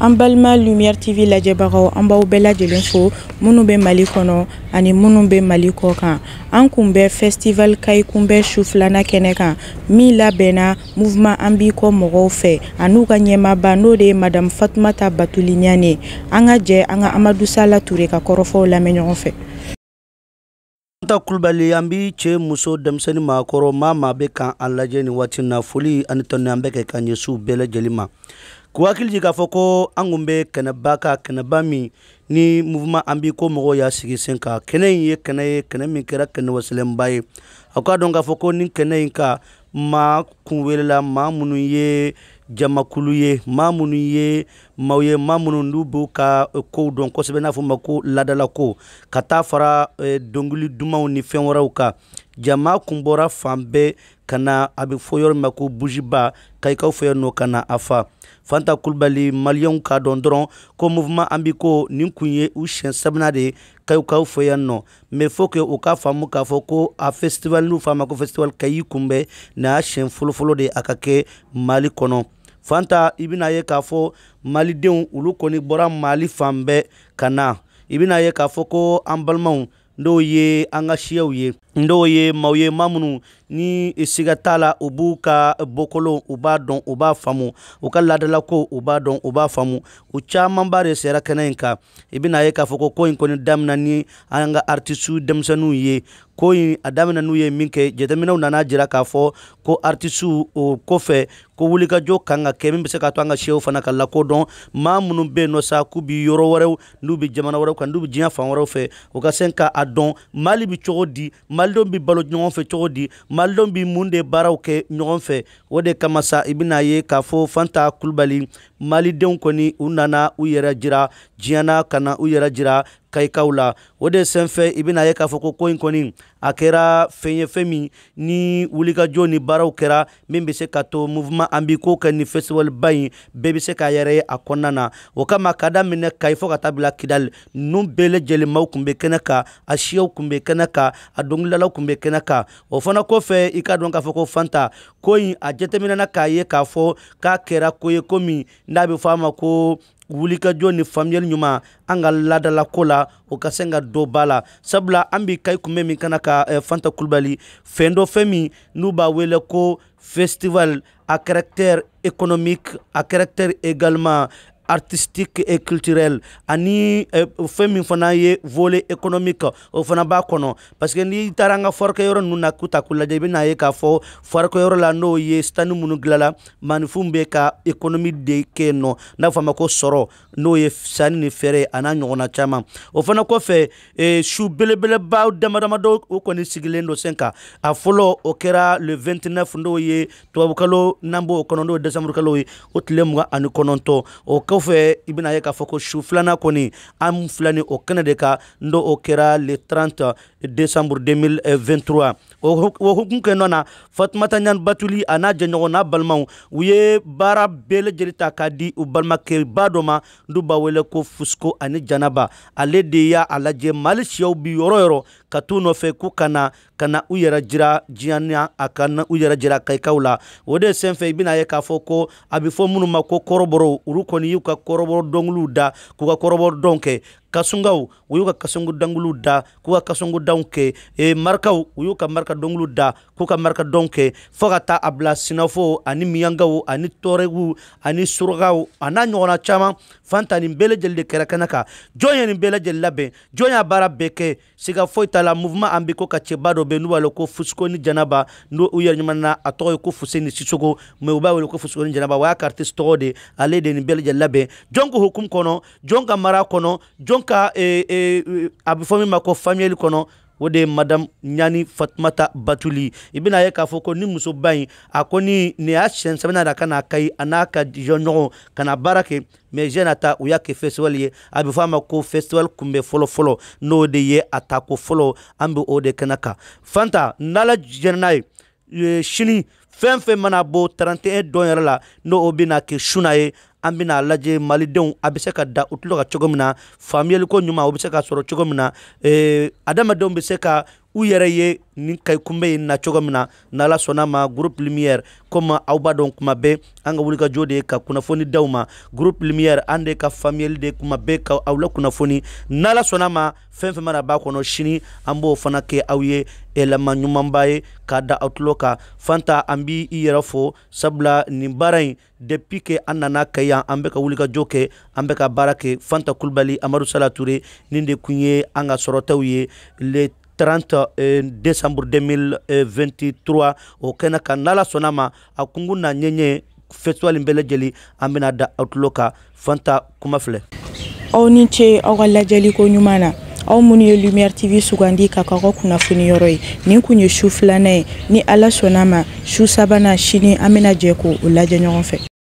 an balima lumière tv lajɛbagaw an b'aw bɛɛ lajɛlen fo minnu bɛ mali kɔnɔ ani minnu bɛ mali kɔ kan an kun bɛ festival kayi kunbɛ su filana kɛnɛ kan min labɛnna mouvement an b'i kɔ mɔgɔw fɛ an'u ka ɲɛmaba n'o de ye madame fatumata batuli ɲane an ka jɛ an ka amadu sala ture ka kɔrɔfɔw lamɛn ɲɔgɔn fɛ ta kulubali an bi cɛ muso denmisɛni maakɔrɔ maa maa bɛ kan an lajɛ nin waati na foli ani tɔni an bɛ kɛ ka ɲɛsiw bɛɛ lajɛlen ma k'u hakili jigi k'a fɔ ko an kun bɛ kɛnɛba ka kɛnɛba min ni muvuma an b'i ko mɔgɔw y'a sigi sen kan kɛnɛ in ye kɛnɛ ye kɛnɛ min kɛra kɛnɛ wasilɛnba ye a k'a dɔn k'a fɔ ko ni kɛnɛ in ka ma kun welela maa ye jamakulu ye maa minnu ye maaw ye maa minnu n'u b'u ka kow dɔn kosɛbɛ n'a fɔ eh, ma ko ladalako ka taa fara dɔnkili dumanw ni fɛn wɛrɛw kan jama kun bɔra fan bɛɛ ka na a bɛ fɔ yɔrɔ ma ko buziba kayikaw fɛ nɔ ka na a fa fanta kulibali maliyɛnw k'a dɔn dɔrɔn ko mouvement an bɛ ko nin tun ye u siɲɛ sabanan de ye kayikaw fɛ yan nɔ mais faut que u k'a faamu k'a fɔ ko a festival n'u f'a ko festival kayi kunbɛn nin y'a siɲɛ fɔlɔ fɔlɔfɔlɔ de a ka kɛ mali kɔnɔ fanta i bɛna ye k'a fɔ malidenw olu kɔni bɔra mali fan bɛɛ ka na i bɛna ye k'a fɔ ko an balimaw n'o ye an ka siyaw ye n'o ye maaw ye maa minnu ni siga t'a u b'u ka bɔkolo u b'a dɔn u b'a faamu u ka laadalakow u b'a dɔn u b'a faamu u camanba de sera kɛnɛ in kan i bɛna ye k'a fɔ ko ko in kɔni daminɛ ni an ka artisiw denmisɛnninw ye ko in a daminɛ n'u ye min kɛ nana jira k'a fɔ ko artisiw o kɔfɛ ko wulikajɔ kan ka kɛ min bɛ se k'a to an ka sew fana ka lakodɔn maa minnu bɛ nɔ sa k'u bɛ yɔrɔ wɛrɛw n'u bɛ jamana wɛrɛw kan n'u bɛ diɲɛ fan wɛrɛw fɛ u ka se k'a dɔn mali bɛ cogo di mali malidenw bi balo ɲɔgɔn fɛ cogo di maldon bi mun de baaraw kɛ ɲɔgɔn fɛ o de kama sa i bɛna ye k'a fɔ fanta kulubali malidenw kɔni u nana u yɛrɛ jira diɲɛna ka na u yɛrɛ jira kayikaw la o de senfɛ i bɛna ye k'a fɔ ko ko kɔni a kɛra fɛn ye fɛn min ni wulikajɔ ni baaraw kɛra min bɛ se ka to mouvement an b'i ko kɛ nin festival ba in bɛɛ bɛ se k'a yɛrɛ ye a kɔnɔna na o kama ka daminɛ kayi fɔ ka taa bila kidali ninnu bɛɛ lajɛlen maaw tun bɛ kɛnɛ kan a siyaw tun bɛ kɛnɛ kan a dɔnkilidalaw tun bɛ kɛnɛ kan o fana kɔfɛ i k'a dɔn k'a fɔ ko fanta ko in a jateminɛna k'a ye k'a fɔ k'a kɛra ko ye ko min n'a bɛ fɔ a ma ko wulikajɔ ni faamuyali ɲuman an ka laadalako la o ka se ka dɔ ba la sabula an bi kayi kunbɛn min kana ka eh, fanta kulubali fɛn dɔ fɛn min n'u b'a wele ko festival a caractère économique a caractère également artistique et culturel ani eh, fɛn min fana ye volet économique o fana b'a kɔnɔ parce que n'i taara an ka forokɛyɔrɔ ninnu na k'u ta k'u lajɛ i bɛna ye k'a fɔ forokɛyɔrɔ la n'o ye stani minnu dilanla maninfinw bɛ ka économie de kɛ nɔ n'a fɔ ma ko sɔrɔ n'o ye sanni ni fɛɛrɛ eh, a ɲɔgɔnna caman o fana kɔfɛ eh, su belebeleba dama o kɔni sigilen don sen kan a fɔlɔ o kɛra le 29 n'o ye tubabukalo n'an b'o kɔnɔ n'o ye décembre ye o tile 29 o kɔfɛ i bena ye k'a fɔ ko su filanan kɔni an filɛ ni o kɛnɛ de o kɛra le 30 décembre 2023 o hukumu ke na fatumata ɲani batuli a n'a jɛɲɔgɔn n'a balimaw u ye baara bɛɛ lajɛlen ta k'a di u balimakɛba dɔ ma ndu b'a wele ko fusco ani janaba ale de y'a lajɛ mali siyaw bi yɔrɔ yɔrɔ ka t'u nɔfɛ k'u ka kana ka na u yɛrɛ jira diɲana a ka u yɛrɛ jira kayikaw la o de senfɛ i bɛna ye k'a fɔ ko a bɛ fɔ minnu ma ko kɔrɔbɔrɔw olu kɔni y'u ka kɔrɔbɔrɔ dɔnkiliw da k'u ka kɔrɔbɔrɔ dɔn kɛ kasunkaw u y'u ka kasunko dɔnkiliw da k'u ka kasunko danw kɛ e, marikaw u y'u ka marika dɔnkiliw da k'u ka marika dɔnw kɛ fɔɔ ka taa a bila sinafo ani miyankaw ani tɔɔrɛguw ani surakaw a n'a ɲɔgɔnna caaman fan ta nin bɛɛ lajɛlen de kɛra kɛnɛ kan jɔn ye nin bɛɛ lajɛlen labɛn jɔn y'a baara bɛɛ kɛ siga foyi t'a la mouvement an be ka cɛba dɔ be n'u b'a wele ko fusiko ni janaba n'u u yɛrɛ ɲuman na a tɔgɔ ko fuseni sisogo mais u b'a wele ko fusiko ni janaba o y'a ka de ale de nin bɛɛ lajɛlen labɛn jɔn ko hukumu mara kono jonka ka a bɛ fɔ min ma ko o de ye madam ɲani fatumata batuli i bena ye k'a fɔ ko ni muso ba ɲi a kɔni ni y'a siyɛn sɛbɛna da ka kayi a n'a ka jɔnɲɔgɔn kana na baara kɛ mais jeune ata u y'a kɛ festival ye a be fɔ a ma ko festival kunbɛ fɔlɔfɔlɔ n'o de ye a ta ko fɔlɔ an be o de kɛnɛ kan fanta n'ala jɛnɛ n'a ye ee sini fɛn fɛn mana bo 31 dɔn yɛrɛ la n'o bena kɛ suna ye an bɛna lajɛ malidenw a be se ka da u tulo kan cogo min na faamuyaliko ɲuman o be se ka sɔrɔ cogo min na ee adamadenw be se ka u yɛrɛ ye ni kayi kunbɛ ye na cogo min na n'ala sɔnna ma groupe lumière comme aw b'a dɔn kuma bɛɛ an ka wulikajɔ de ye ka kunnafoni d'aw ma groupe lumière an de ka famiyeli de kuma bɛɛ ka aw la kunnafoni n'ala sɔnna ma fɛn fɛn mana b'a kɔnɔ sini an b'o fana kɛ aw ye yɛlɛma e ɲumanba ye k'a da aw tulo kan fanta an b'i i yɛrɛ fo sabula nin baara in depuis que an nana ka yan an bɛ ka wulikajɔ kɛ an bɛ ka baara kɛ fanta kulubali amadu salature nin de kun ye an ka sɔrɔtaw ye le 30 décembre 2023 o kɛnɛ kan n'ala sɔnna ma a kungu na ɲɛɲɛ festival bɛɛ lajɛlen an bena da aw tulo ka fanta kuma filɛ aw ni ce aw ka ko ɲuman na aw minnu ye lumière tv sugandi ka k'aw ka kunnafoni yɔrɔ ye nin kun ye su filanan ye ni ala sɔnna ma su sabana sini an bena jɛ k'o o lajɛ ɲɔgɔn fɛ